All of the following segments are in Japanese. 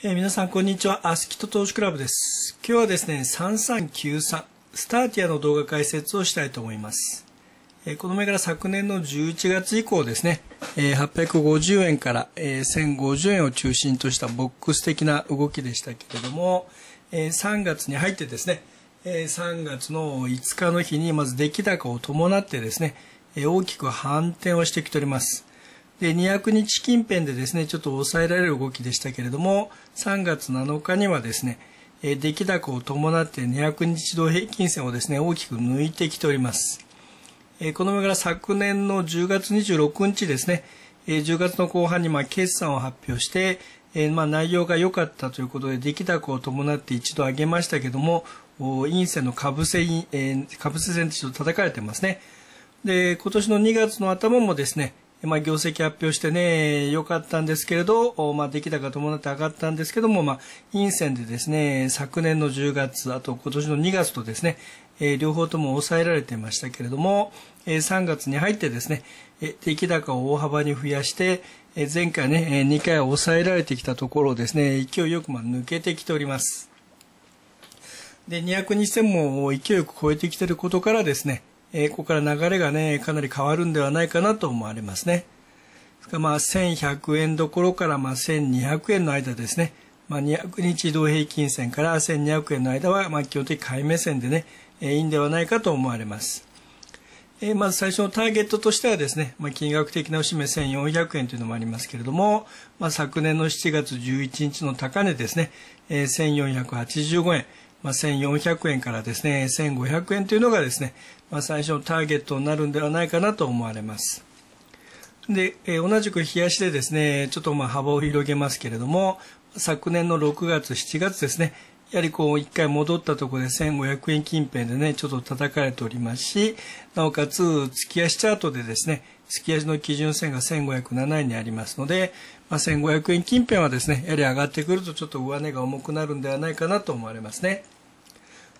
えー、皆さん、こんにちは。アスキット投資クラブです。今日はですね、3393、スターティアの動画解説をしたいと思います。えー、この銘柄昨年の11月以降ですね、えー、850円から、えー、1050円を中心としたボックス的な動きでしたけれども、えー、3月に入ってですね、えー、3月の5日の日にまず出来高を伴ってですね、えー、大きく反転をしてきております。で、200日近辺でですね、ちょっと抑えられる動きでしたけれども、3月7日にはですね、え出来高を伴って200日同平均線をですね、大きく抜いてきております。えこの上から昨年の10月26日ですね、え10月の後半にま決算を発表して、えま内容が良かったということで、出来高を伴って一度上げましたけども、陰線の株せ、え株せ線とちょっと叩かれてますね。で、今年の2月の頭もですね、まあ、業績発表してね、良かったんですけれど、まあ、出来高伴って上がったんですけども、まあ、陰線でですね、昨年の10月、あと今年の2月とですね、えー、両方とも抑えられてましたけれども、えー、3月に入ってですね、えー、出来高を大幅に増やして、えー、前回ね、えー、2回抑えられてきたところをですね、勢いよくまあ抜けてきております。で、200日も勢いよく超えてきていることからですね、えここから流れがね、かなり変わるんではないかなと思われますね。まあ、1100円どころからまあ1200円の間ですね。まあ、200日移動平均線から1200円の間は、まあ、基本的買い目線でね、えいいんではないかと思われます。えまず最初のターゲットとしてはですね、まあ、金額的なし目1400円というのもありますけれども、まあ、昨年の7月11日の高値ですね、えー、1485円、まあ、1400円からですね、1500円というのがですね、まあ、最初のターゲットになるんではないかなと思われます。で、えー、同じく冷やしでですね、ちょっとまあ幅を広げますけれども、昨年の6月、7月ですね、やはりこう一回戻ったところで1500円近辺でね、ちょっと叩かれておりますし、なおかつ月足チャートでですね、月足の基準線が1507円にありますので、まあ、1500円近辺はですね、やはり上がってくるとちょっと上値が重くなるんではないかなと思われますね。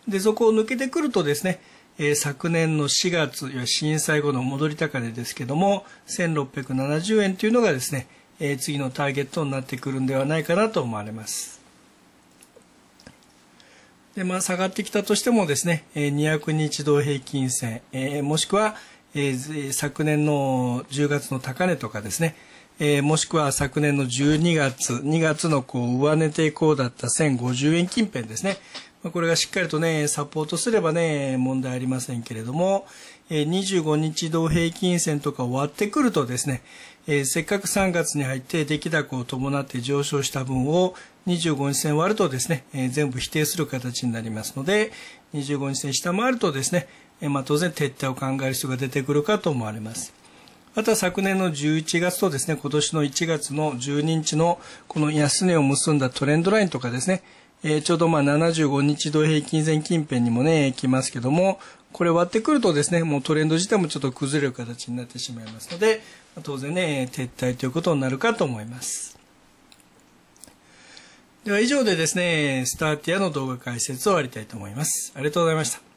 で、そこを抜けてくるとですね、えー、昨年の4月、や震災後の戻り高値ですけども、1670円というのがですね、えー、次のターゲットになってくるんではないかなと思われます。で、まあ、下がってきたとしてもですね、えー、200日同平均線、えー、もしくは、えー、昨年の10月の高値とかですね、えー、もしくは昨年の12月、2月のこう上値抵抗だった1050円近辺ですね。これがしっかりとね、サポートすればね、問題ありませんけれども、25日同平均線とか終わってくるとですね、えー、せっかく3月に入って出来高を伴って上昇した分を25日線割るとですね、えー、全部否定する形になりますので、25日線下回るとですね、えー、まあ当然撤退を考える人が出てくるかと思われます。あとは昨年の11月とですね、今年の1月の12日のこの安値を結んだトレンドラインとかですね、えー、ちょうどまあ75日同平均線近辺にもね、来ますけども、これ割ってくるとですね、もうトレンド自体もちょっと崩れる形になってしまいますので、当然ね、撤退ということになるかと思います。では以上でですね、スターティアの動画解説を終わりたいと思います。ありがとうございました。